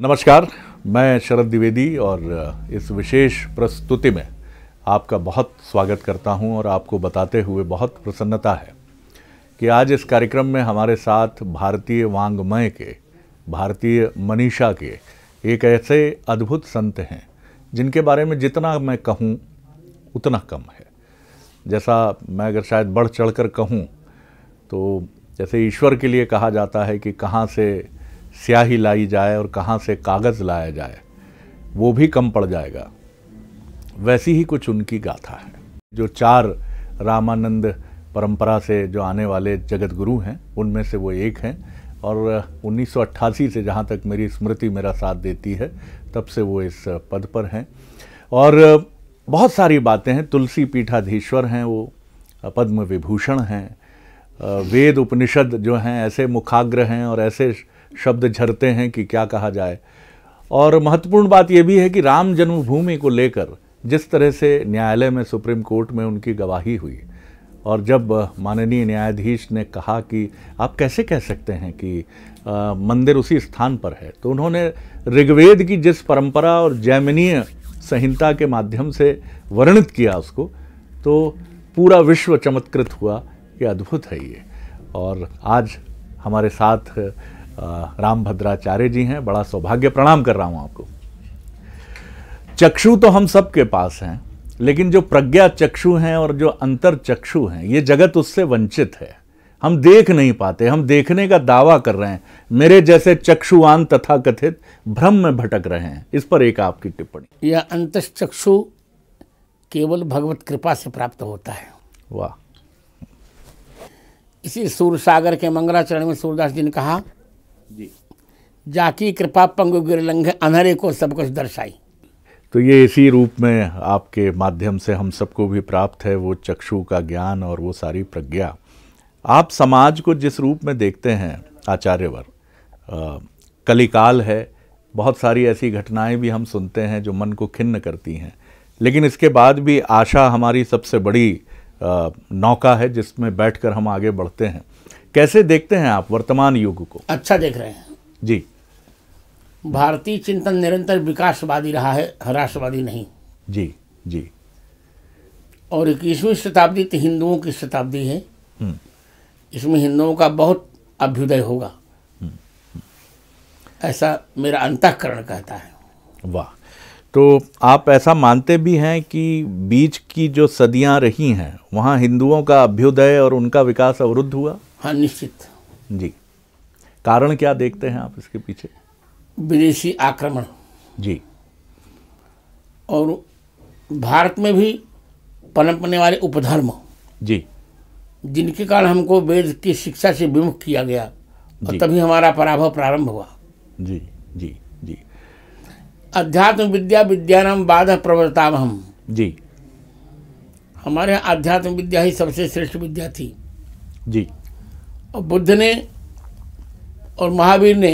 नमस्कार मैं शरद द्विवेदी और इस विशेष प्रस्तुति में आपका बहुत स्वागत करता हूं और आपको बताते हुए बहुत प्रसन्नता है कि आज इस कार्यक्रम में हमारे साथ भारतीय वांग्मय के भारतीय मनीषा के एक ऐसे अद्भुत संत हैं जिनके बारे में जितना मैं कहूं उतना कम है जैसा मैं अगर शायद बढ़ चढ़ कर कहूँ तो जैसे ईश्वर के लिए कहा जाता है कि कहाँ से स्याही लाई जाए और कहाँ से कागज़ लाया जाए वो भी कम पड़ जाएगा वैसी ही कुछ उनकी गाथा है जो चार रामानंद परंपरा से जो आने वाले जगत गुरु हैं उनमें से वो एक हैं और 1988 से जहाँ तक मेरी स्मृति मेरा साथ देती है तब से वो इस पद पर हैं और बहुत सारी बातें हैं तुलसी पीठाधीश्वर हैं वो पद्म विभूषण हैं वेद उपनिषद जो हैं ऐसे मुखाग्र हैं और ऐसे शब्द झरते हैं कि क्या कहा जाए और महत्वपूर्ण बात यह भी है कि राम जन्मभूमि को लेकर जिस तरह से न्यायालय में सुप्रीम कोर्ट में उनकी गवाही हुई और जब माननीय न्यायाधीश ने कहा कि आप कैसे कह सकते हैं कि आ, मंदिर उसी स्थान पर है तो उन्होंने ऋग्वेद की जिस परंपरा और जैमिनीय संहिता के माध्यम से वर्णित किया उसको तो पूरा विश्व चमत्कृत हुआ कि अद्भुत है ये और आज हमारे साथ राम भद्राचार्य जी हैं बड़ा सौभाग्य प्रणाम कर रहा हूं आपको चक्षु तो हम सबके पास हैं लेकिन जो प्रज्ञा चक्षु हैं और जो अंतर चक्षु हैं ये जगत उससे वंचित है हम देख नहीं पाते हम देखने का दावा कर रहे हैं मेरे जैसे चक्षुवान तथा कथित भ्रम में भटक रहे हैं इस पर एक आपकी टिप्पणी यह अंत चक्षु केवल भगवत कृपा से प्राप्त होता है वाह इसी सूर्य सागर के मंगलाचरण में सूरदास जी ने कहा जी जाकी कृपा पंगु गिरलंघ अनहरे को सब कुछ दर्शाई तो ये इसी रूप में आपके माध्यम से हम सबको भी प्राप्त है वो चक्षु का ज्ञान और वो सारी प्रज्ञा आप समाज को जिस रूप में देखते हैं आचार्यवर कलिकाल है बहुत सारी ऐसी घटनाएं भी हम सुनते हैं जो मन को खिन्न करती हैं लेकिन इसके बाद भी आशा हमारी सबसे बड़ी नौका है जिसमें बैठकर हम आगे बढ़ते हैं कैसे देखते हैं आप वर्तमान युग को अच्छा देख रहे हैं जी भारतीय चिंतन निरंतर विकासवादी रहा है राष्ट्रवादी नहीं जी जी और इक्कीसवीं शताब्दी तो हिंदुओं की शताब्दी है हम्म। इसमें हिंदुओं का बहुत अभ्युदय होगा हम्म, हम्म। ऐसा मेरा अंतकरण कहता है वाह तो आप ऐसा मानते भी हैं कि बीच की जो सदियां रही हैं वहाँ हिंदुओं का अभ्युदय और उनका विकास अवरुद्ध हुआ हाँ निश्चित जी कारण क्या देखते हैं आप इसके पीछे विदेशी आक्रमण जी और भारत में भी पनपने वाले उपधर्म जी जिनके कारण हमको वेद की शिक्षा से विमुख किया गया और तभी हमारा पराभव प्रारंभ हुआ जी जी जी अध्यात्म विद्या विद्यानाम बाध प्रवर्ताव हम जी हमारे यहाँ विद्या ही सबसे श्रेष्ठ विद्या थी जी और बुद्ध ने और महावीर ने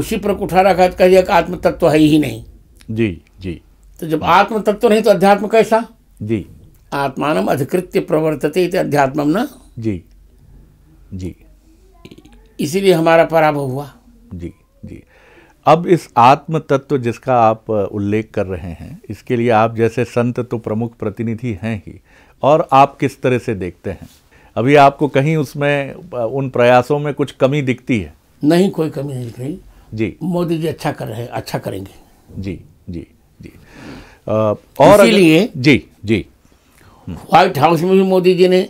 उसी पर कुठाराघात कर दिया कि आत्म तत्व तो है ही नहीं जी जी तो जब आत्म तत्व तो नहीं तो अध्यात्म कैसा जी आत्मान अधिकृत्य प्रवर्तते अध्यात्म न जी जी इसीलिए हमारा पराभव हुआ जी जी अब इस आत्म तत्व जिसका आप उल्लेख कर रहे हैं इसके लिए आप जैसे संत तो प्रमुख प्रतिनिधि हैं ही और आप किस तरह से देखते हैं अभी आपको कहीं उसमें उन प्रयासों में कुछ कमी दिखती है नहीं कोई कमी नहीं दिख जी मोदी जी अच्छा कर रहे हैं अच्छा करेंगे जी जी जी आ, और इसीलिए जी जी व्हाइट हाउस में भी मोदी जी ने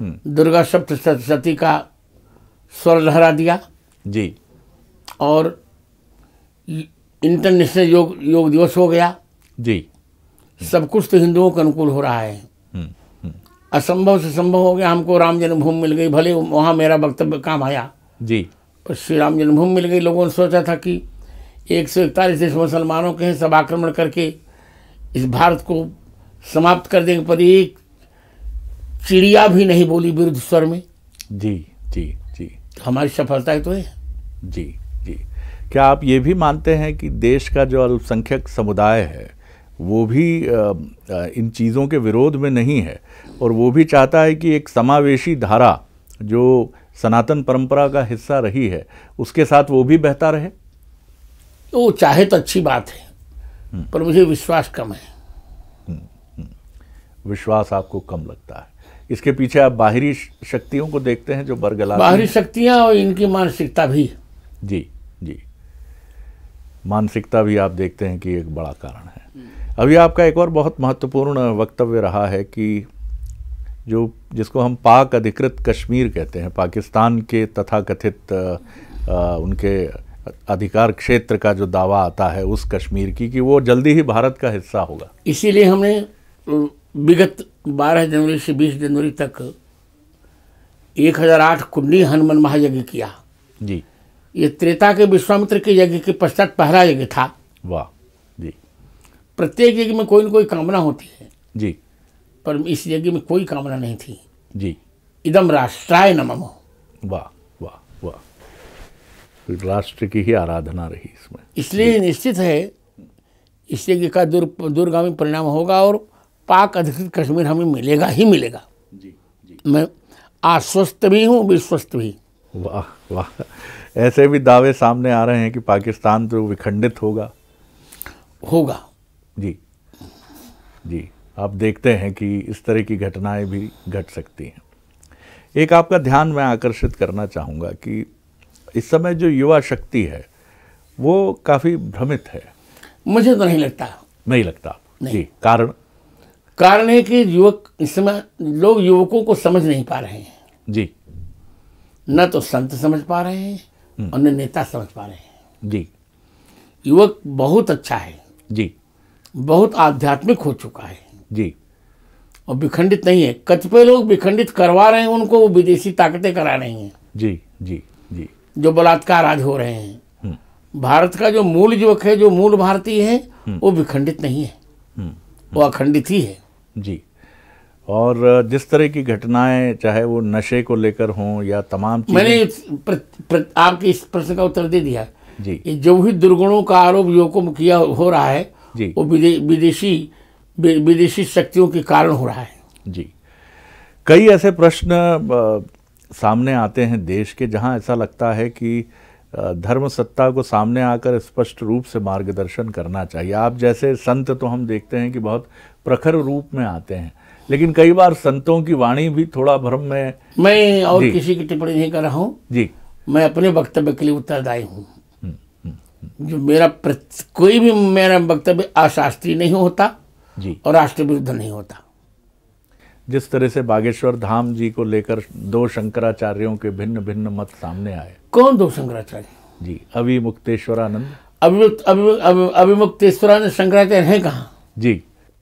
हम्म। दुर्गा सप्तशती का स्वर लहरा दिया जी और इंटरनेशनल योग योग दिवस हो गया जी सब कुछ तो हिंदुओं के अनुकूल हो रहा है असंभव से संभव हो गया हमको राम जन्मभूमि मिल गई भले वहाँ मेरा वक्तव्य काम आया जी पर श्री राम जन्मभूमि मिल गई लोगों ने सोचा था कि एक सौ इकतालीस देश मुसलमानों के सब आक्रमण करके इस भारत को समाप्त कर देंगे पर एक चिड़िया भी नहीं बोली विरुद्ध स्वर में जी जी जी तो हमारी सफलता तो है जी जी क्या आप ये भी मानते हैं कि देश का जो अल्पसंख्यक समुदाय है वो भी इन चीज़ों के विरोध में नहीं है और वो भी चाहता है कि एक समावेशी धारा जो सनातन परंपरा का हिस्सा रही है उसके साथ वो भी बहता रहे तो वो चाहे तो अच्छी बात है हम्म। पर मुझे विश्वास कम है हम्म, हम्म। विश्वास आपको कम लगता है इसके पीछे आप बाहरी शक्तियों को देखते हैं जो बरगला बाहरी शक्तियां और इनकी मानसिकता भी जी जी मानसिकता भी आप देखते हैं कि एक बड़ा कारण है अभी आपका एक और बहुत महत्वपूर्ण वक्तव्य रहा है कि जो जिसको हम पाक अधिकृत कश्मीर कहते हैं पाकिस्तान के तथाकथित उनके अधिकार क्षेत्र का जो दावा आता है उस कश्मीर की कि वो जल्दी ही भारत का हिस्सा होगा इसीलिए हमने विगत 12 जनवरी से 20 जनवरी तक 1008 कुंडी हनुमान महायज्ञ किया जी ये त्रेता के विश्वामित्र के यज्ञ के पश्चात पहला यज्ञ था वाह प्रत्येक यज्ञ में कोई ना कोई कामना होती है जी पर इस यज्ञ में कोई कामना नहीं थी जी इदम राष्ट्राय हो वाह वाह वाह राष्ट्र की ही आराधना रही इसमें इसलिए निश्चित है इस यज्ञ का दूर दूरगामी परिणाम होगा और पाक अधिकृत कश्मीर हमें मिलेगा ही मिलेगा जी, जी। मैं आश्वस्त भी हूँ विश्वस्त भी वाह वाह ऐसे भी दावे सामने आ रहे हैं कि पाकिस्तान तो विखंडित होगा होगा जी जी आप देखते हैं कि इस तरह की घटनाएं भी घट सकती हैं एक आपका ध्यान मैं आकर्षित करना चाहूँगा कि इस समय जो युवा शक्ति है वो काफ़ी भ्रमित है मुझे तो नहीं लगता नहीं लगता नहीं जी कारण कारण है कि युवक इस समय लोग युवकों को समझ नहीं पा रहे हैं जी न तो संत समझ पा रहे हैं हम्म। और न नेता समझ पा रहे हैं जी युवक बहुत अच्छा है जी बहुत आध्यात्मिक हो चुका है जी और विखंडित नहीं है कचपे लोग विखंडित करवा रहे हैं उनको वो विदेशी ताकतें करा रही हैं जी जी जी जो बलात्कार आज हो रहे हैं हम्म। भारत का जो मूल युवक है जो मूल भारतीय है हम्म। वो विखंडित नहीं है हम्म। वो अखंडित ही है जी और जिस तरह की घटनाएं चाहे वो नशे को लेकर हों या तमाम मैंने प्र, प्र, आपके इस प्रश्न का उत्तर दे दिया जी जो भी दुर्गुणों का आरोप युवकों में किया हो रहा है जी वो विदेशी विदेशी शक्तियों के कारण हो रहा है जी कई ऐसे प्रश्न सामने आते हैं देश के जहां ऐसा लगता है कि धर्म सत्ता को सामने आकर स्पष्ट रूप से मार्गदर्शन करना चाहिए आप जैसे संत तो हम देखते हैं कि बहुत प्रखर रूप में आते हैं लेकिन कई बार संतों की वाणी भी थोड़ा भ्रम में मैं और किसी की टिप्पणी नहीं कर रहा हूँ जी मैं अपने वक्तव्य के लिए उत्तरदायी हूँ जो मेरा कोई भी मेरा वक्तव्य अशास्त्रीय नहीं होता जी और राष्ट्र विरुद्ध नहीं होता जिस तरह से बागेश्वर धाम जी को लेकर दो शंकराचार्यों के भिन्न भिन्न मत सामने आए कौन दो शंकराचार्य जी अभी मुक्तेश्वरानंद अभिमुक्त अभिमुक्तेश्वरानंद शंकराचार्य है कहाँ जी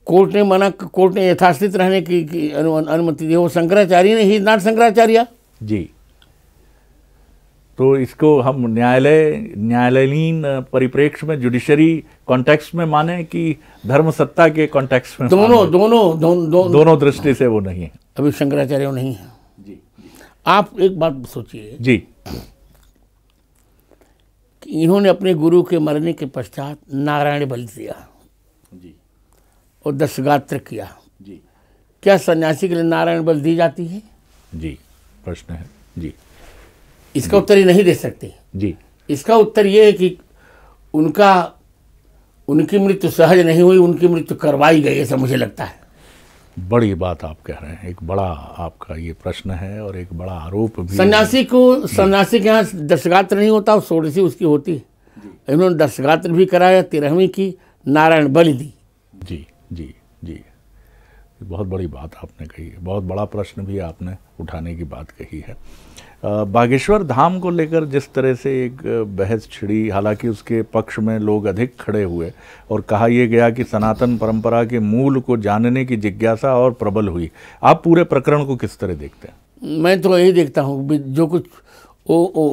कोर्ट ने मना कोर्ट ने यथास्थित रहने की, की अनुमति दी वो शंकराचार्य ने ही नॉट शंकराचार्य जी तो इसको हम न्यायालय न्यायालयीन परिप्रेक्ष्य में जुडिशरी कॉन्टेक्स्ट में माने कि धर्म सत्ता के कॉन्टेक्स्ट में दोनों दोनों दोनों दो, दोनों दृष्टि से वो नहीं है अभी शंकराचार्य नहीं है जी आप एक बात सोचिए जी कि इन्होंने अपने गुरु के मरने के पश्चात नारायण बल दिया जी और दशगात्र किया जी क्या सन्यासी के लिए नारायण बल दी जाती है जी प्रश्न है जी इसका उत्तर ये नहीं दे सकते जी इसका उत्तर ये है कि उनका उनकी मृत्यु सहज नहीं हुई उनकी मृत्यु करवाई गई ऐसा मुझे लगता है बड़ी बात आप कह रहे हैं एक बड़ा आपका ये प्रश्न है और एक बड़ा आरोप भी सन्यासी को सन्यासी के यहाँ दर्शगात्र नहीं होता षोड़शी उसकी होती है इन्होंने दर्शगात्र भी कराया तेरहवीं की नारायण बलि दी जी जी जी बहुत बड़ी बात आपने कही है बहुत बड़ा प्रश्न भी आपने उठाने की बात कही है बागेश्वर धाम को लेकर जिस तरह से एक बहस छिड़ी हालांकि उसके पक्ष में लोग अधिक खड़े हुए और कहा यह गया कि सनातन परंपरा के मूल को जानने की जिज्ञासा और प्रबल हुई आप पूरे प्रकरण को किस तरह देखते हैं मैं तो यही देखता हूँ जो कुछ ओ ओ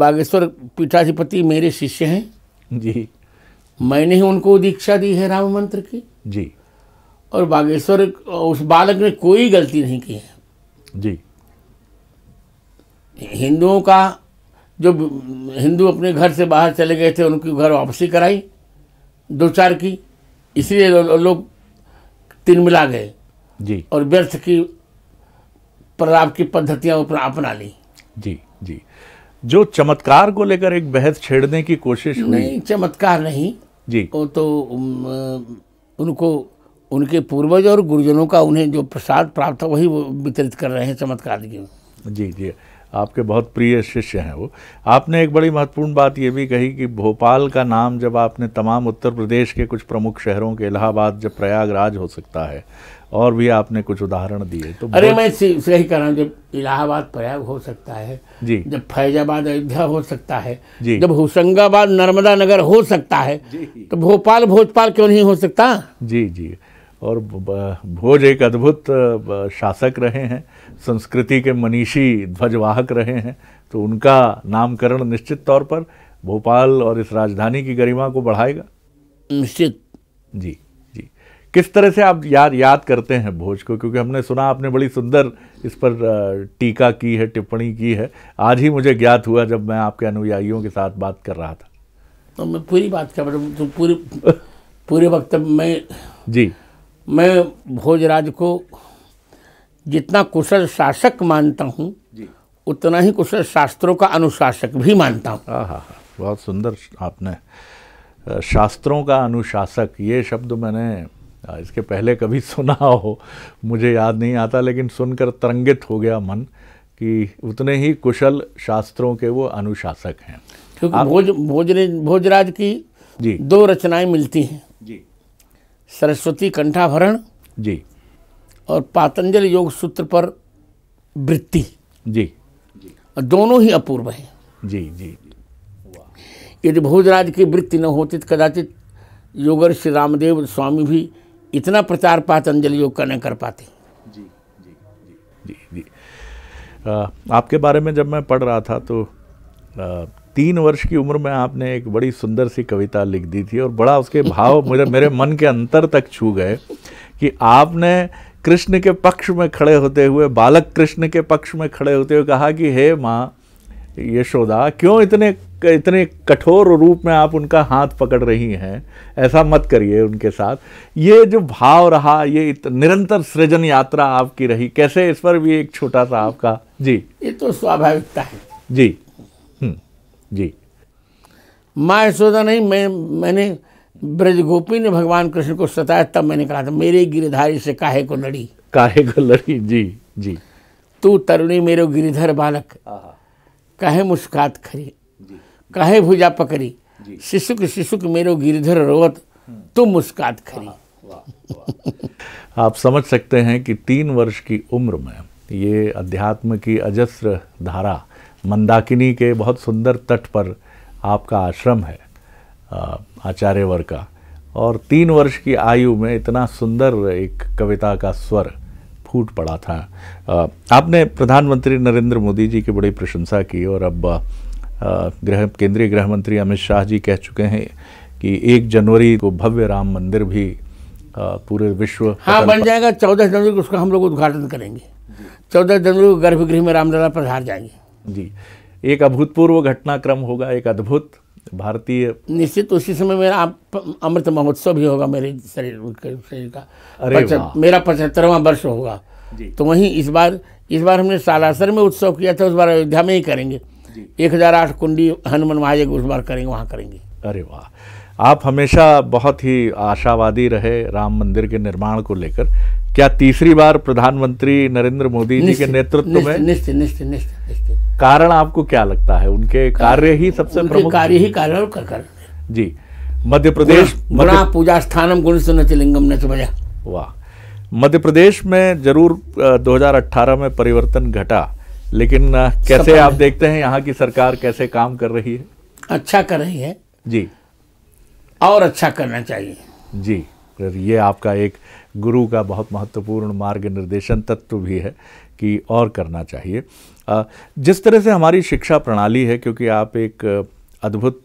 बागेश्वर पीठाधिपति मेरे शिष्य हैं जी मैंने ही उनको दीक्षा दी है राम मंत्र की जी और बागेश्वर उस बालक ने कोई गलती नहीं की है जी हिंदुओं का जो हिंदू अपने घर से बाहर चले गए थे उनकी घर वापसी कराई दो चार की इसलिए लोग तीन मिला गए जी और व्यर्थ की प्रलाप की पद्धतियां अपना ली जी जी जो चमत्कार को लेकर एक बहस छेड़ने की कोशिश हुई नहीं चमत्कार नहीं जी वो तो उनको उनके पूर्वज और गुरुजनों का उन्हें जो प्रसाद प्राप्त था वही वो वितरित कर रहे हैं चमत्कार जी जी आपके बहुत प्रिय शिष्य हैं वो आपने एक बड़ी महत्वपूर्ण बात ये भी कही कि भोपाल का नाम जब आपने तमाम उत्तर प्रदेश के कुछ प्रमुख शहरों के इलाहाबाद जब प्रयागराज हो सकता है और भी आपने कुछ उदाहरण दिए तो अरे मैं सही कह रहा हूँ जब इलाहाबाद प्रयाग हो सकता है जी जब फैजाबाद अयोध्या हो सकता है जी जब होशंगाबाद नर्मदा नगर हो सकता है तो भोपाल भोजपाल क्यों नहीं हो सकता जी जी और भोज एक अद्भुत शासक रहे हैं संस्कृति के मनीषी ध्वजवाहक रहे हैं तो उनका नामकरण निश्चित तौर पर भोपाल और इस राजधानी की गरिमा को बढ़ाएगा निश्चित जी जी किस तरह से आप याद याद करते हैं भोज को क्योंकि हमने सुना आपने बड़ी सुंदर इस पर टीका की है टिप्पणी की है आज ही मुझे ज्ञात हुआ जब मैं आपके अनुयायियों के साथ बात कर रहा था तो मैं पूरी बात कर रहा हूँ तो पूरे पूरे वक्त में जी मैं भोजराज को जितना कुशल शासक मानता हूँ उतना ही कुशल शास्त्रों का अनुशासक भी मानता हूँ बहुत सुंदर आपने शास्त्रों का अनुशासक ये शब्द मैंने इसके पहले कभी सुना हो मुझे याद नहीं आता लेकिन सुनकर तरंगित हो गया मन कि उतने ही कुशल शास्त्रों के वो अनुशासक हैं क्योंकि भोज भोज भोजराज की जी दो रचनाएं मिलती हैं सरस्वती कंठाभरण जी और पातंजल योग सूत्र पर वृत्ति जी दोनों ही अपूर्व हैं जी जी यदि भोजराज की वृत्ति न होती तो कदाचित योगर श्री रामदेव स्वामी भी इतना प्रचार पातंजल योग का नहीं कर पाते जी जी जी जी जी आ, आपके बारे में जब मैं पढ़ रहा था तो आ, तीन वर्ष की उम्र में आपने एक बड़ी सुंदर सी कविता लिख दी थी और बड़ा उसके भाव मुझे मेरे मन के अंतर तक छू गए कि आपने कृष्ण के पक्ष में खड़े होते हुए बालक कृष्ण के पक्ष में खड़े होते हुए कहा कि हे माँ यशोदा क्यों इतने इतने कठोर रूप में आप उनका हाथ पकड़ रही हैं ऐसा मत करिए उनके साथ ये जो भाव रहा ये निरंतर सृजन यात्रा आपकी रही कैसे इस पर भी एक छोटा सा आपका जी ये तो स्वाभाविकता है जी जी माँ यशोदा नहीं मैं मैंने ब्रज गोपी ने भगवान कृष्ण को सताया तब मैंने कहा था मेरे गिरधारी से काहे को लड़ी काहे को लड़ी जी जी तू तरुणी मेरे गिरिधर बालक हाँ, हाँ। काहे मुस्कात खरी काहे भुजा पकड़ी शिशुक शिशुक मेरे गिरिधर रोवत तुम मुस्कात खरी हाँ, आप समझ सकते हैं कि तीन वर्ष की उम्र में ये अध्यात्म की अजस्र धारा मंदाकिनी के बहुत सुंदर तट पर आपका आश्रम है आचार्यवर का और तीन वर्ष की आयु में इतना सुंदर एक कविता का स्वर फूट पड़ा था आपने प्रधानमंत्री नरेंद्र मोदी जी की बड़ी प्रशंसा की और अब गृह केंद्रीय गृह मंत्री अमित शाह जी कह चुके हैं कि एक जनवरी को भव्य राम मंदिर भी पूरे विश्व हाँ बन जाएगा चौदह जनवरी को उसका हम लोग उद्घाटन करेंगे चौदह जनवरी को गर्भगृह में रामलला हार जाएंगे जी एक अभूतपूर्व घटनाक्रम होगा एक अद्भुत भारतीय निश्चित उसी समय मेरा अमृत महोत्सव भी होगा मेरे शरीर शरीर का अरे पचत, मेरा पचहत्तरवा वर्ष होगा जी। तो वहीं इस बार इस बार हमने सालासर में उत्सव किया था उस बार अयोध्या में ही करेंगे एक हज़ार आठ कुंडी हनुमान महायज्ञ उस बार करेंगे वहाँ करेंगे अरे वाह आप हमेशा बहुत ही आशावादी रहे राम मंदिर के निर्माण को लेकर क्या तीसरी बार प्रधानमंत्री नरेंद्र मोदी जी के नेतृत्व में निश्चित निश्चित निश्चित कारण आपको क्या लगता है उनके कार्य ही सबसे प्रमुख कार्य ही कारण कर जी मध्य प्रदेश गुणा पूजा स्थानम गुण सुन चिलिंगम ने समझा वाह मध्य प्रदेश में जरूर 2018 में परिवर्तन घटा लेकिन कैसे आप देखते हैं यहाँ की सरकार कैसे काम कर रही है अच्छा कर रही है जी और अच्छा करना चाहिए जी ये आपका एक गुरु का बहुत महत्वपूर्ण मार्ग निर्देशन तत्व भी है कि और करना चाहिए जिस तरह से हमारी शिक्षा प्रणाली है क्योंकि आप एक अद्भुत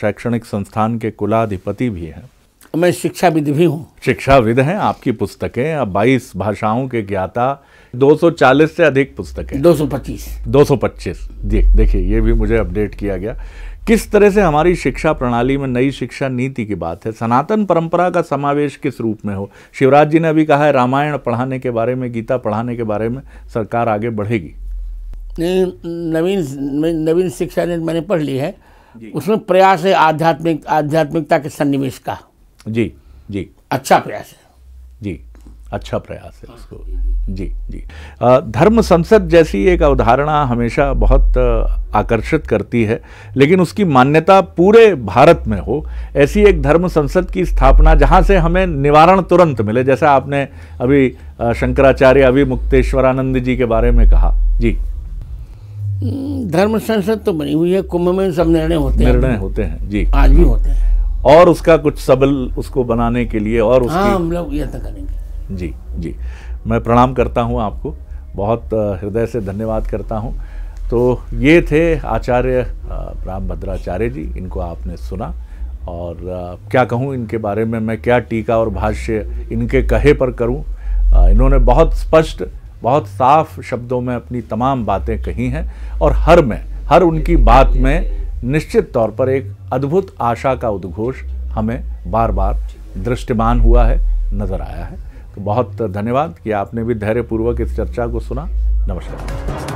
शैक्षणिक संस्थान के कुलाधिपति भी हैं मैं शिक्षाविद भी हूँ शिक्षाविद हैं आपकी पुस्तकें बाईस भाषाओं के ज्ञाता 240 से अधिक पुस्तकें 225 225 सौ देखिए ये भी मुझे अपडेट किया गया किस तरह से हमारी शिक्षा प्रणाली में नई शिक्षा नीति की बात है सनातन परंपरा का समावेश किस रूप में हो शिवराज जी ने अभी कहा है रामायण पढ़ाने के बारे में गीता पढ़ाने के बारे में सरकार आगे बढ़ेगी नवीन नवीन शिक्षा नीति मैंने पढ़ ली है उसमें प्रयास है आध्यात्मिक आध्यात्मिकता के सन्निवेश का जी जी अच्छा प्रयास है जी अच्छा प्रयास है उसको जी जी धर्म संसद जैसी एक अवधारणा हमेशा बहुत आकर्षित करती है लेकिन उसकी मान्यता पूरे भारत में हो ऐसी एक धर्म संसद की स्थापना जहाँ से हमें निवारण तुरंत मिले जैसा आपने अभी शंकराचार्य अभी मुक्तेश्वरानंद जी के बारे में कहा जी हम्म, धर्म संसद तो बनी हुई है कुंभ में सब निर्णय होते हैं निर्णय होते हैं जी आज भी होते हैं और उसका कुछ सबल उसको बनाने के लिए और उसकी हाँ, हम लोग यह तो करेंगे जी जी मैं प्रणाम करता हूँ आपको बहुत हृदय से धन्यवाद करता हूँ तो ये थे आचार्य राम भद्राचार्य जी इनको आपने सुना और क्या कहूँ इनके बारे में मैं क्या टीका और भाष्य इनके कहे पर करूँ इन्होंने बहुत स्पष्ट बहुत साफ शब्दों में अपनी तमाम बातें कही हैं और हर में हर उनकी बात में निश्चित तौर पर एक अद्भुत आशा का उद्घोष हमें बार बार दृष्टिमान हुआ है नज़र आया है बहुत धन्यवाद कि आपने भी धैर्यपूर्वक इस चर्चा को सुना नमस्कार